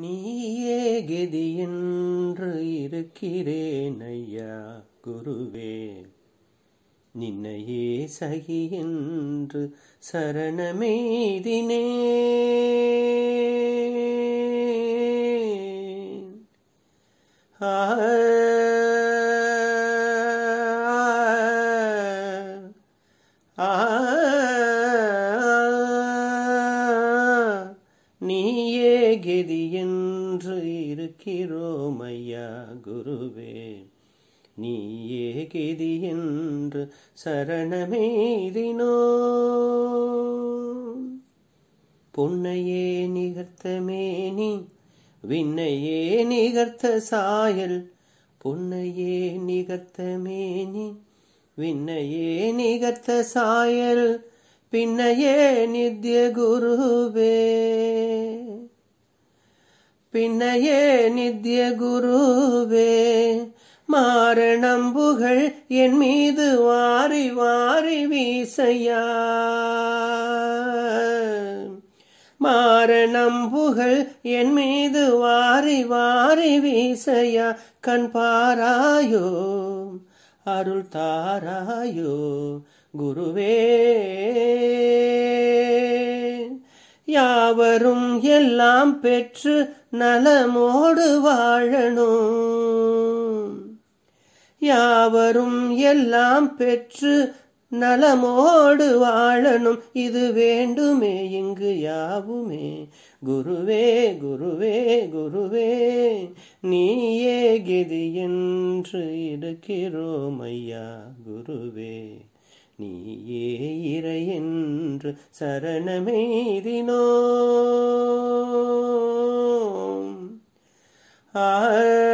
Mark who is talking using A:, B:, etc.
A: நீயே கெதி என்று இருக்கிறேன் ஐயா குருவே நின்னையே சகி என்று சரணமேதினே
B: ஆ நீயே
A: கெதி என்று இருக்கிறோம் ஐயா குருவே நீயே கெதி என்று சரணமேதினோ பொன்னையே நிகர்த்த மேனி விண்ணையே நிகர்த்த சாயல் பொன்னையே நிகர்த்த மேனி விண்ணையே நிகர்த்த சாயல் பின்னையே நித்ய குருவே பின்னையே நித்ய குருவே மாரணம்புகள் என் மீது வாரி வாரி வீசையா மாரணம்புகள் என் மீது வாரி வாரி வீசையா கண் பாராயோ அருள் தாராயோ குருவே அவரும் எல்லாம் பெற்று நலமோடு வாழணும் யாவரும் எல்லாம் பெற்று நலமோடு வாழணும் இது வேண்டுமே இங்கு யாவுமே குருவே குருவே குருவே நீயே கெதி என்று இருக்கிறோம் ஐயா குருவே நீயே இறை என்று சரணமெய்தினோ
B: I